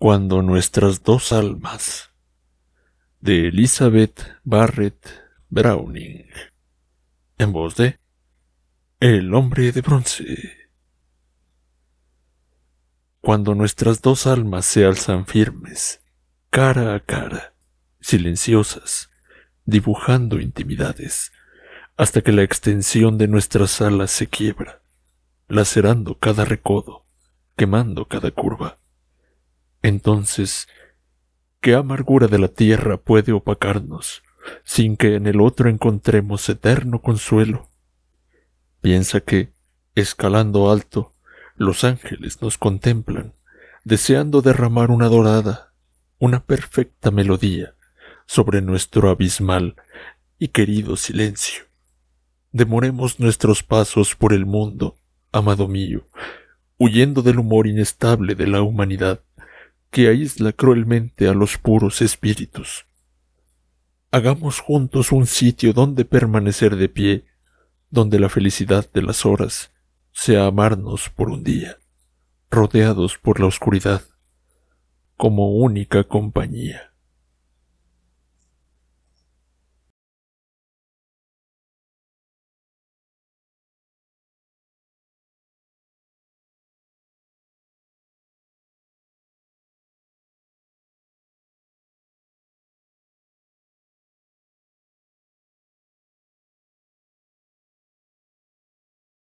cuando nuestras dos almas de Elizabeth Barrett Browning en voz de El hombre de bronce cuando nuestras dos almas se alzan firmes cara a cara silenciosas dibujando intimidades hasta que la extensión de nuestras alas se quiebra lacerando cada recodo quemando cada curva entonces, ¿qué amargura de la tierra puede opacarnos, sin que en el otro encontremos eterno consuelo? Piensa que, escalando alto, los ángeles nos contemplan, deseando derramar una dorada, una perfecta melodía, sobre nuestro abismal y querido silencio. Demoremos nuestros pasos por el mundo, amado mío, huyendo del humor inestable de la humanidad, que aísla cruelmente a los puros espíritus. Hagamos juntos un sitio donde permanecer de pie, donde la felicidad de las horas sea amarnos por un día, rodeados por la oscuridad, como única compañía.